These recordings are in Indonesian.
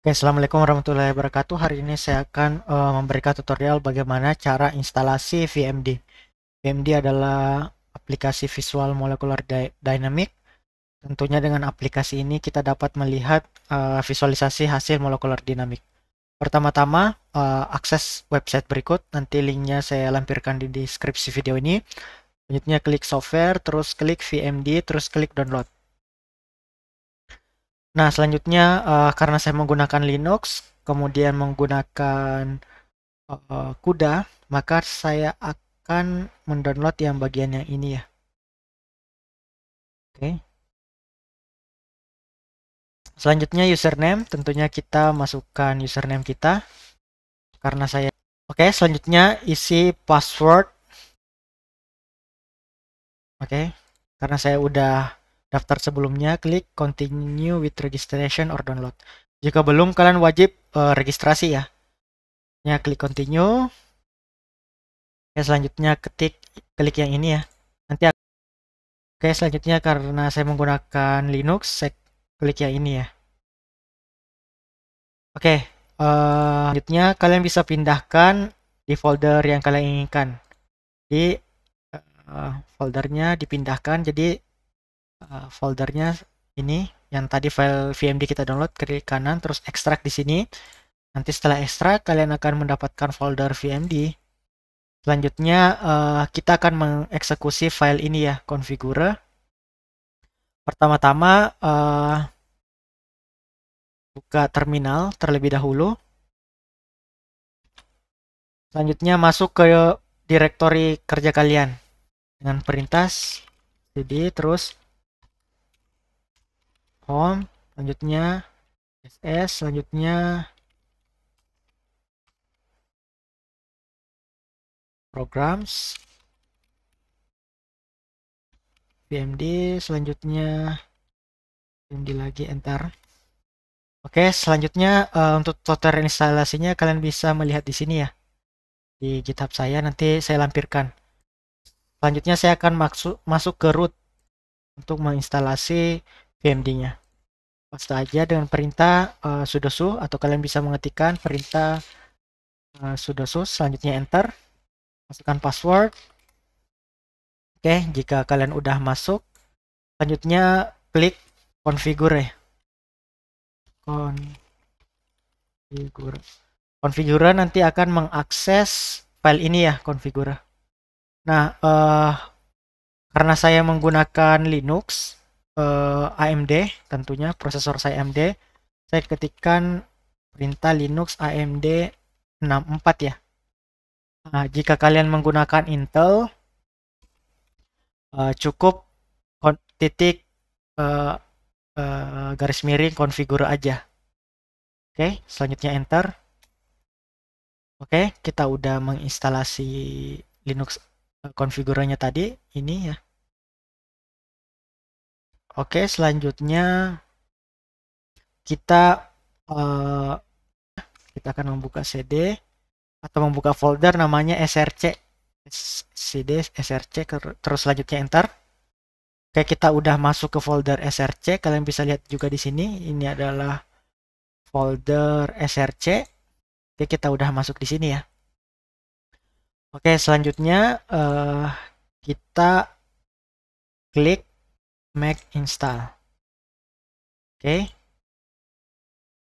Oke, Assalamualaikum warahmatullahi wabarakatuh. Hari ini saya akan uh, memberikan tutorial bagaimana cara instalasi VMD. VMD adalah aplikasi visual molecular dynamic. Tentunya dengan aplikasi ini kita dapat melihat uh, visualisasi hasil molecular dynamic. Pertama-tama, uh, akses website berikut. Nanti linknya saya lampirkan di deskripsi video ini. Selanjutnya klik software, terus klik VMD, terus klik download. Nah, selanjutnya uh, karena saya menggunakan Linux, kemudian menggunakan uh, CUDA, maka saya akan mendownload yang bagian yang ini ya. Oke. Okay. Selanjutnya username, tentunya kita masukkan username kita karena saya. Oke, okay, selanjutnya isi password. Oke, okay. karena saya udah daftar sebelumnya, klik continue with registration or download. Jika belum, kalian wajib uh, registrasi ya. Ya, klik continue. Oke, selanjutnya ketik klik yang ini ya. Nanti Oke, selanjutnya karena saya menggunakan Linux, saya klik yang ini ya. Oke, uh, selanjutnya kalian bisa pindahkan di folder yang kalian inginkan. Di uh, eh, foldernya dipindahkan jadi uh, foldernya ini yang tadi file VMD kita download klik kanan terus ekstrak di sini nanti setelah ekstrak kalian akan mendapatkan folder VMD selanjutnya uh, kita akan mengeksekusi file ini ya configure pertama-tama uh, buka terminal terlebih dahulu selanjutnya masuk ke direktori kerja kalian dengan perintah cd terus home selanjutnya ss selanjutnya programs BMD, selanjutnya BMD lagi enter Oke selanjutnya uh, untuk total instalasinya kalian bisa melihat di sini ya di GitHub saya nanti saya lampirkan selanjutnya saya akan masuk masuk ke root untuk menginstalasi VMD-nya. Pasti aja dengan perintah uh, eh, sudo su atau kalian bisa mengetikkan perintah uh, eh, sudo su selanjutnya enter masukkan password. Oke, jika kalian udah masuk, selanjutnya klik configure. Configure. Configure nanti akan mengakses file ini ya, configure. Nah, uh, karena saya menggunakan Linux, uh, eh, AMD tentunya prosesor saya AMD saya ketikkan perintah Linux AMD 64 ya nah, jika kalian menggunakan Intel uh, cukup titik uh, uh, garis miring konfigur aja oke okay, selanjutnya enter oke okay, kita udah menginstalasi Linux konfiguranya tadi ini ya Oke, selanjutnya kita uh, kita akan membuka CD atau membuka folder namanya src cd src terus selanjutnya enter. Oke, kita udah masuk ke folder src. Kalian bisa lihat juga di sini ini adalah folder src. Oke, kita udah masuk di sini ya. Oke, selanjutnya uh, kita klik make install. Oke. Okay.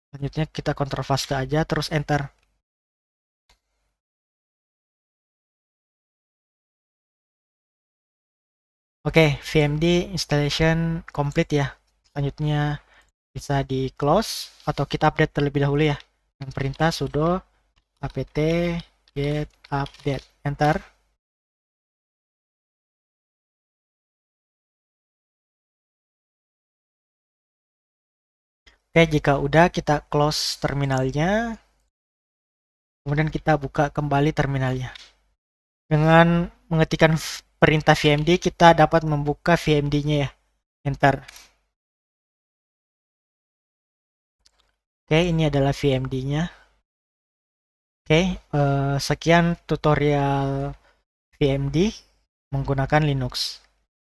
Selanjutnya kita kontrol faste aja terus enter. Oke, okay, VMD installation complete ya. Selanjutnya bisa di close atau kita update terlebih dahulu ya. Yang perintah sudo apt get update enter. Oke, jika udah kita close terminalnya. Kemudian kita buka kembali terminalnya. Dengan mengetikkan perintah VMD, kita dapat membuka VMD-nya ya. Enter. Oke, ini adalah VMD-nya. Oke, eh, sekian tutorial VMD menggunakan Linux.